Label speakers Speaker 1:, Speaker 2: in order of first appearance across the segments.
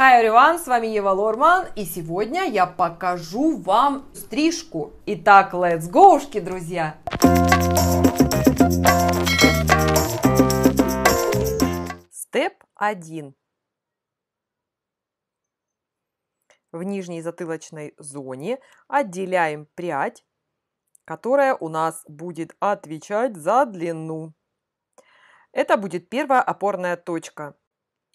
Speaker 1: Hi everyone, с вами Ева Лорман, и сегодня я покажу вам стрижку. Итак, let's go, друзья! Степ 1. В нижней затылочной зоне отделяем прядь, которая у нас будет отвечать за длину. Это будет первая опорная точка –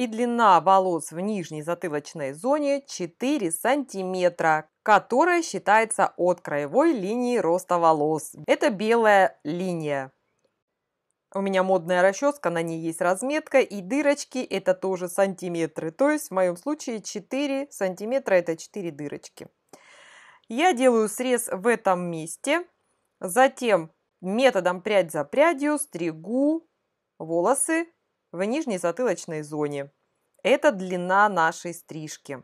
Speaker 1: и длина волос в нижней затылочной зоне 4 сантиметра, которая считается от краевой линии роста волос. Это белая линия. У меня модная расческа, на ней есть разметка и дырочки, это тоже сантиметры. То есть в моем случае 4 сантиметра это 4 дырочки. Я делаю срез в этом месте, затем методом прядь за прядью стригу волосы в нижней затылочной зоне. Это длина нашей стрижки.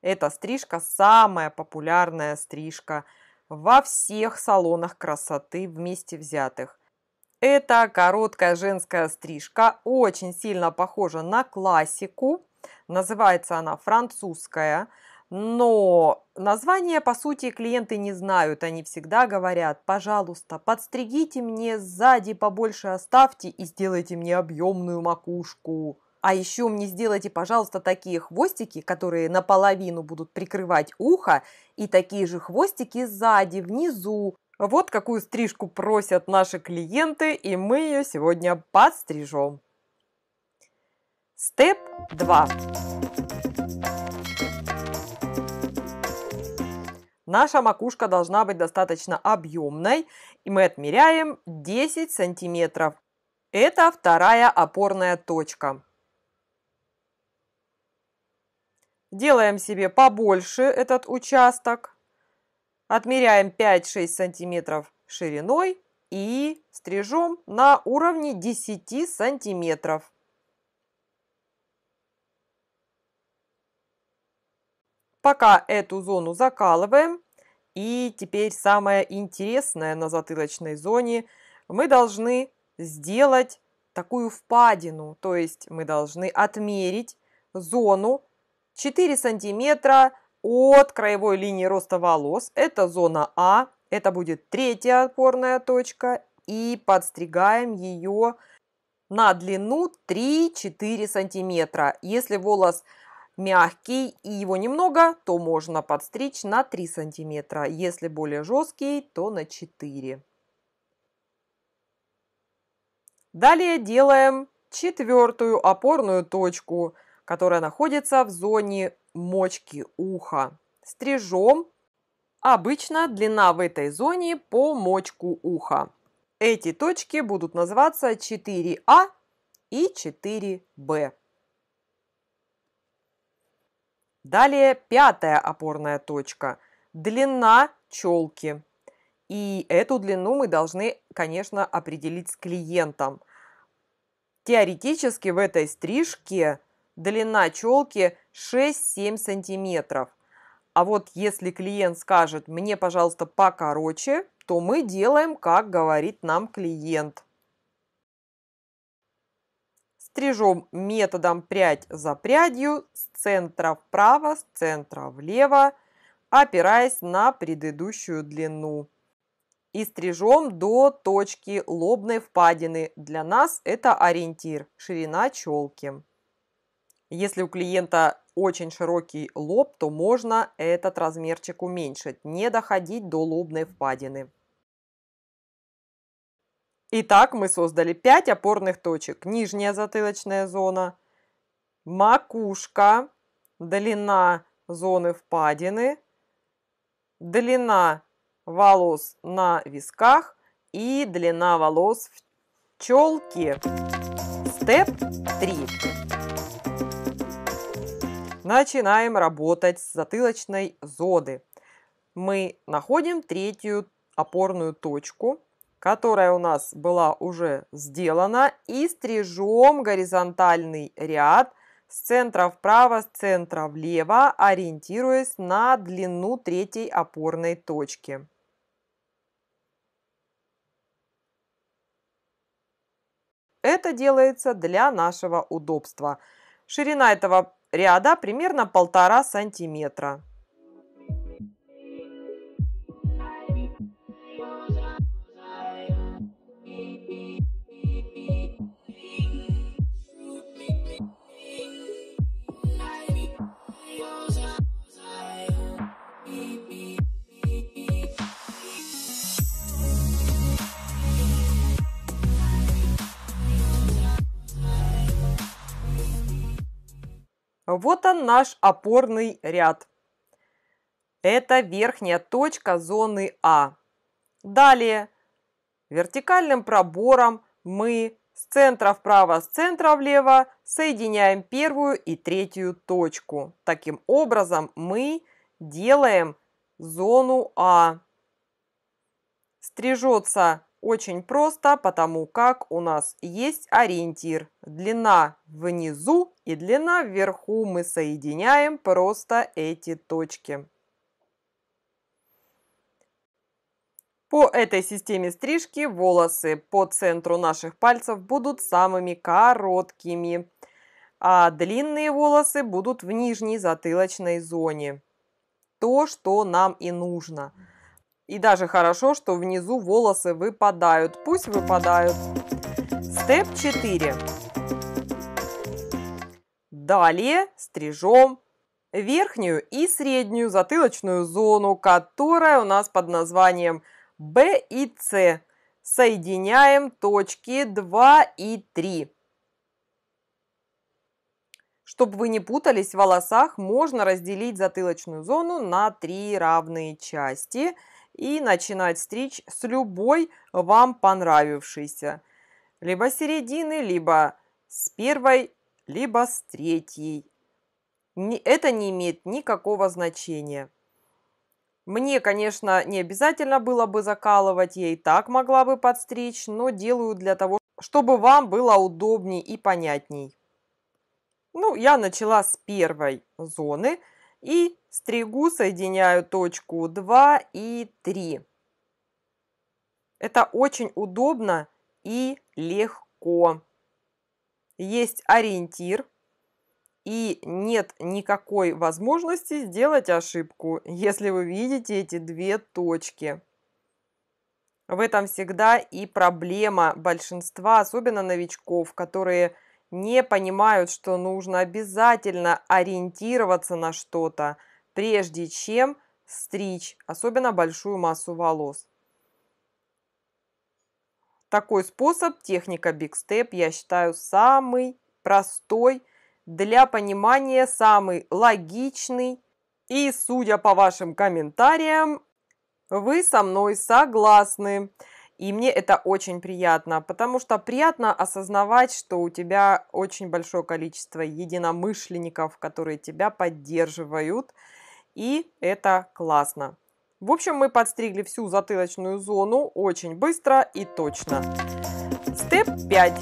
Speaker 1: Эта стрижка самая популярная стрижка во всех салонах красоты вместе взятых. Это короткая женская стрижка очень сильно похожа на классику. Называется она французская. Но название, по сути, клиенты не знают. Они всегда говорят, пожалуйста, подстригите мне сзади побольше оставьте и сделайте мне объемную макушку. А еще мне сделайте, пожалуйста, такие хвостики, которые наполовину будут прикрывать ухо, и такие же хвостики сзади, внизу. Вот какую стрижку просят наши клиенты, и мы ее сегодня подстрижем. Степ 2. Наша макушка должна быть достаточно объемной, и мы отмеряем 10 сантиметров. Это вторая опорная точка. Делаем себе побольше этот участок. Отмеряем 5-6 сантиметров шириной и стрижем на уровне 10 сантиметров. Пока эту зону закалываем. И теперь самое интересное на затылочной зоне. Мы должны сделать такую впадину, то есть мы должны отмерить зону 4 сантиметра от краевой линии роста волос. Это зона А, это будет третья опорная точка. И подстригаем ее на длину 3-4 сантиметра. Если волос мягкий и его немного, то можно подстричь на 3 сантиметра. Если более жесткий, то на 4. Далее делаем четвертую опорную точку которая находится в зоне мочки уха. Стрижем. Обычно длина в этой зоне по мочку уха. Эти точки будут называться 4А и 4Б. Далее пятая опорная точка – длина челки. И эту длину мы должны, конечно, определить с клиентом. Теоретически в этой стрижке длина челки 6-7 сантиметров. А вот если клиент скажет «мне, пожалуйста, покороче», то мы делаем, как говорит нам клиент. Стрижем методом прядь за прядью с центра вправо, с центра влево, опираясь на предыдущую длину. И стрижем до точки лобной впадины. Для нас это ориентир, ширина челки. Если у клиента очень широкий лоб, то можно этот размерчик уменьшить, не доходить до лобной впадины. Итак, мы создали 5 опорных точек. Нижняя затылочная зона, макушка, длина зоны впадины, длина волос на висках и длина волос в челке. Степ 3. Начинаем работать с затылочной зоды. Мы находим третью опорную точку, которая у нас была уже сделана, и стрижем горизонтальный ряд с центра вправо, с центра влево, ориентируясь на длину третьей опорной точки. Это делается для нашего удобства. Ширина этого ряда примерно полтора сантиметра. Вот он наш опорный ряд. Это верхняя точка зоны А. Далее вертикальным пробором мы с центра вправо, с центра влево соединяем первую и третью точку. Таким образом мы делаем зону А. Стрижется очень просто, потому как у нас есть ориентир. Длина внизу и длина вверху мы соединяем просто эти точки. По этой системе стрижки волосы по центру наших пальцев будут самыми короткими, а длинные волосы будут в нижней затылочной зоне. То, что нам и нужно – и даже хорошо, что внизу волосы выпадают. Пусть выпадают. Степ 4. Далее стрижем верхнюю и среднюю затылочную зону, которая у нас под названием Б и С. Соединяем точки 2 и 3. Чтобы вы не путались в волосах, можно разделить затылочную зону на три равные части – и начинать стричь с любой вам понравившейся. Либо середины, либо с первой, либо с третьей. Это не имеет никакого значения. Мне, конечно, не обязательно было бы закалывать, я и так могла бы подстричь, но делаю для того, чтобы вам было удобней и понятней. Ну, я начала с первой зоны – и стригу соединяю точку 2 и 3. Это очень удобно и легко. Есть ориентир и нет никакой возможности сделать ошибку, если вы видите эти две точки. В этом всегда и проблема большинства, особенно новичков, которые не понимают, что нужно обязательно ориентироваться на что-то, прежде чем стричь, особенно большую массу волос. Такой способ, техника big step, я считаю самый простой, для понимания самый логичный. И, судя по вашим комментариям, вы со мной согласны. И мне это очень приятно, потому что приятно осознавать, что у тебя очень большое количество единомышленников, которые тебя поддерживают, и это классно. В общем, мы подстригли всю затылочную зону очень быстро и точно. Степ 5.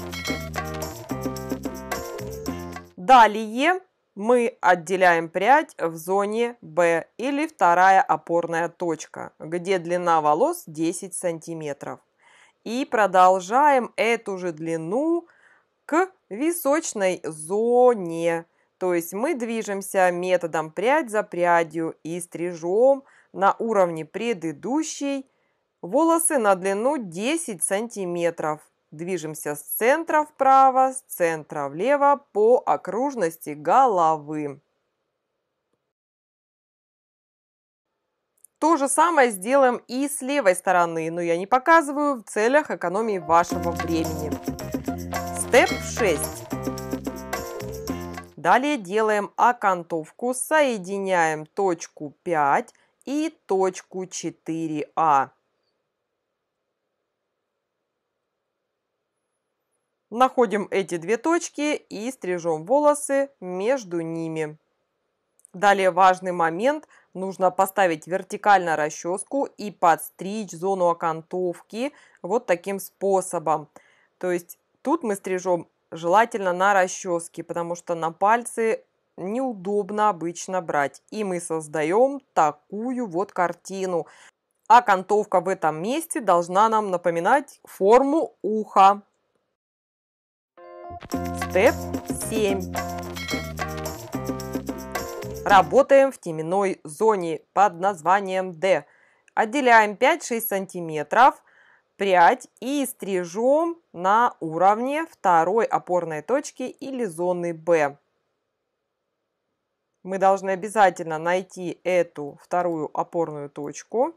Speaker 1: Далее мы отделяем прядь в зоне B или вторая опорная точка, где длина волос 10 сантиметров. И продолжаем эту же длину к височной зоне. То есть мы движемся методом прядь за прядью и стрижем на уровне предыдущей волосы на длину 10 сантиметров. Движемся с центра вправо, с центра влево по окружности головы. То же самое сделаем и с левой стороны, но я не показываю в целях экономии вашего времени. Степ 6. Далее делаем окантовку, соединяем точку 5 и точку 4А. Находим эти две точки и стрижем волосы между ними. Далее важный момент. Нужно поставить вертикально расческу и подстричь зону окантовки вот таким способом. То есть тут мы стрижем желательно на расческе, потому что на пальцы неудобно обычно брать. И мы создаем такую вот картину. Окантовка в этом месте должна нам напоминать форму уха. Степ 7. Работаем в теменной зоне под названием D. Отделяем 5-6 сантиметров прядь и стрижем на уровне второй опорной точки или зоны B. Мы должны обязательно найти эту вторую опорную точку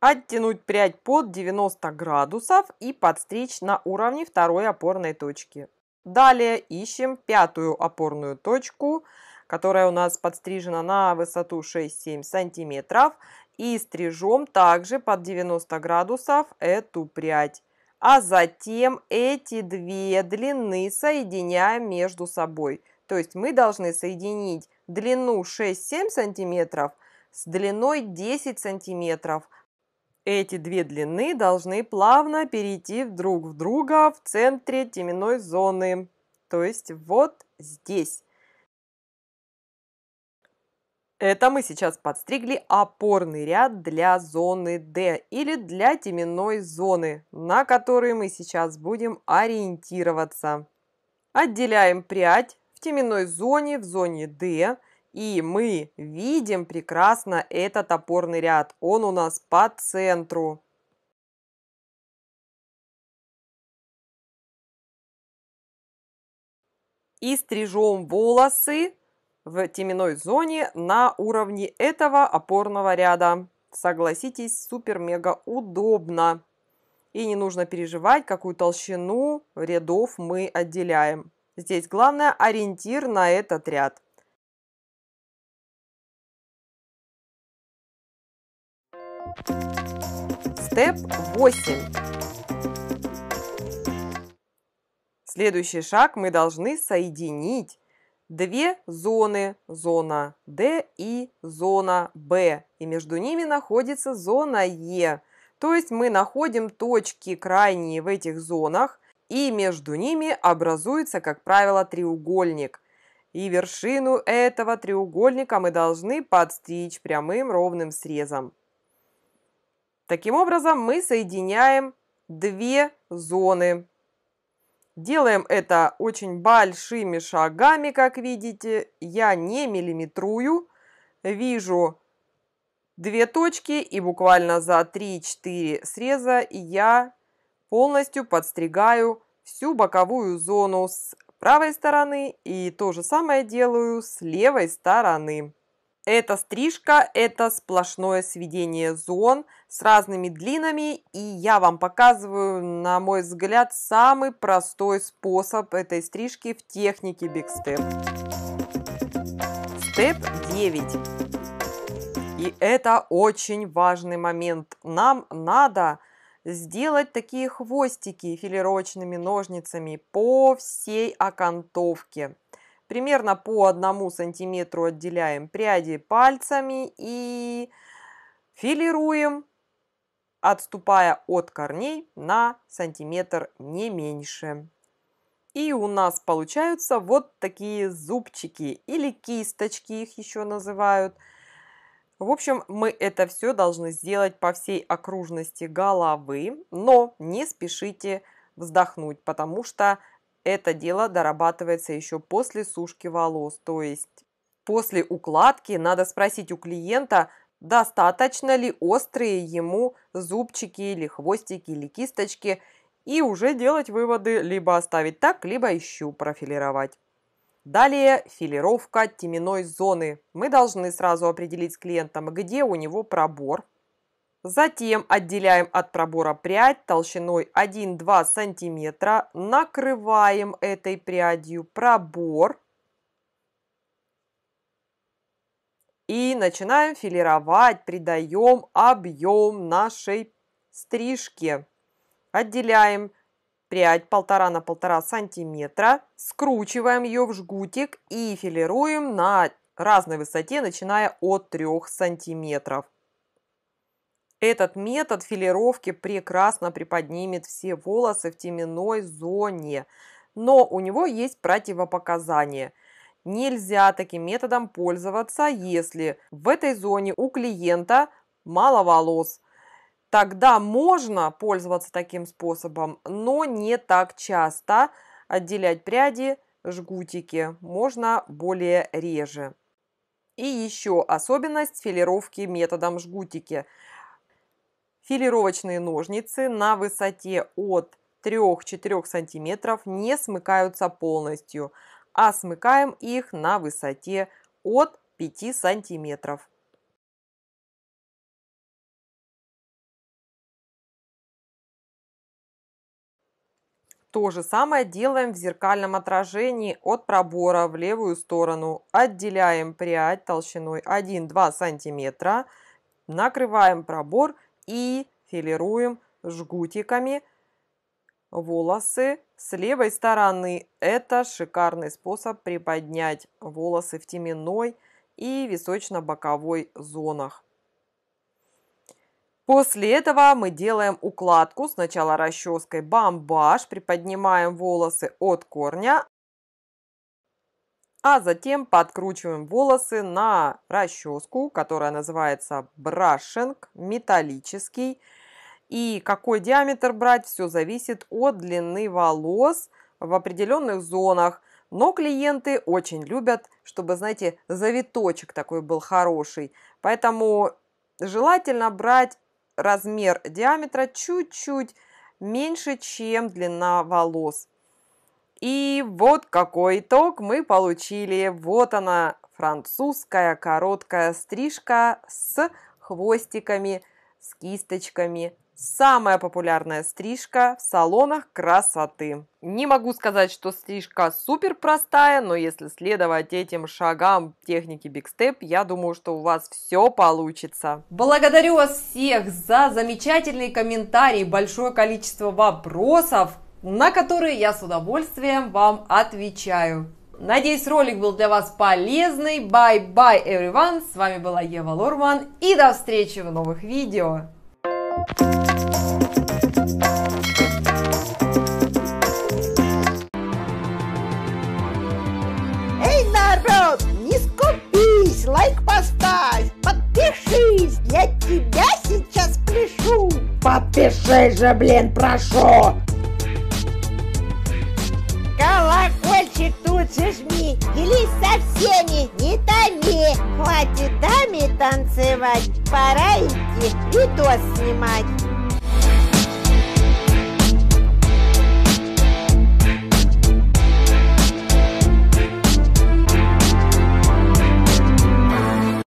Speaker 1: Оттянуть прядь под 90 градусов и подстричь на уровне второй опорной точки. Далее ищем пятую опорную точку, которая у нас подстрижена на высоту 6-7 сантиметров. И стрижем также под 90 градусов эту прядь. А затем эти две длины соединяем между собой. То есть мы должны соединить длину 6-7 сантиметров с длиной 10 сантиметров – эти две длины должны плавно перейти друг в друга в центре теменной зоны, то есть вот здесь. Это мы сейчас подстригли опорный ряд для зоны D или для теменной зоны, на которой мы сейчас будем ориентироваться. Отделяем прядь в теменной зоне, в зоне D и мы видим прекрасно этот опорный ряд. Он у нас по центру. И стрижем волосы в теменной зоне на уровне этого опорного ряда. Согласитесь, супер-мега удобно. И не нужно переживать, какую толщину рядов мы отделяем. Здесь главное ориентир на этот ряд. Степ 8. Следующий шаг мы должны соединить две зоны, зона D и зона B, и между ними находится зона E. То есть мы находим точки крайние в этих зонах, и между ними образуется, как правило, треугольник. И вершину этого треугольника мы должны подстричь прямым ровным срезом. Таким образом, мы соединяем две зоны. Делаем это очень большими шагами, как видите. Я не миллиметрую. Вижу две точки и буквально за 3-4 среза я полностью подстригаю всю боковую зону с правой стороны и то же самое делаю с левой стороны. Эта стрижка – это сплошное сведение зон с разными длинами, и я вам показываю, на мой взгляд, самый простой способ этой стрижки в технике бигстеп. Степ 9. И это очень важный момент. Нам надо сделать такие хвостики филировочными ножницами по всей окантовке. Примерно по одному сантиметру отделяем пряди пальцами и филируем, отступая от корней на сантиметр не меньше. И у нас получаются вот такие зубчики или кисточки их еще называют. В общем, мы это все должны сделать по всей окружности головы, но не спешите вздохнуть, потому что это дело дорабатывается еще после сушки волос, то есть после укладки надо спросить у клиента, достаточно ли острые ему зубчики или хвостики или кисточки и уже делать выводы либо оставить так, либо еще профилировать. Далее филировка теменной зоны. Мы должны сразу определить с клиентом, где у него пробор, Затем отделяем от пробора прядь толщиной 1-2 см, накрываем этой прядью пробор и начинаем филировать, придаем объем нашей стрижке. Отделяем прядь полтора на полтора сантиметра, скручиваем ее в жгутик и филируем на разной высоте, начиная от 3 сантиметров. Этот метод филировки прекрасно приподнимет все волосы в теменной зоне, но у него есть противопоказания. Нельзя таким методом пользоваться, если в этой зоне у клиента мало волос. Тогда можно пользоваться таким способом, но не так часто. Отделять пряди, жгутики можно более реже. И еще особенность филировки методом жгутики – Филировочные ножницы на высоте от 3-4 см не смыкаются полностью, а смыкаем их на высоте от 5 см. То же самое делаем в зеркальном отражении от пробора в левую сторону. Отделяем прядь толщиной 1-2 см, накрываем пробор – и филируем жгутиками волосы с левой стороны. Это шикарный способ приподнять волосы в теменной и височно-боковой зонах. После этого мы делаем укладку сначала расческой бамбаш, приподнимаем волосы от корня, а затем подкручиваем волосы на расческу, которая называется брашинг, металлический. И какой диаметр брать, все зависит от длины волос в определенных зонах. Но клиенты очень любят, чтобы, знаете, завиточек такой был хороший. Поэтому желательно брать размер диаметра чуть-чуть меньше, чем длина волос. И вот какой итог мы получили. Вот она, французская короткая стрижка с хвостиками, с кисточками. Самая популярная стрижка в салонах красоты. Не могу сказать, что стрижка супер простая, но если следовать этим шагам техники бикстеп, я думаю, что у вас все получится. Благодарю вас всех за замечательные комментарии, большое количество вопросов на которые я с удовольствием вам отвечаю. Надеюсь, ролик был для вас полезный. Bye-bye, everyone. С вами была Ева Лорман. И до встречи в новых видео. Эй, народ, не скупись, лайк поставь, подпишись, я тебя сейчас пляшу. Подпишись же, блин, прошу. дальше жми, делись со всеми, не томи. Хватит даме танцевать, пора идти видос снимать.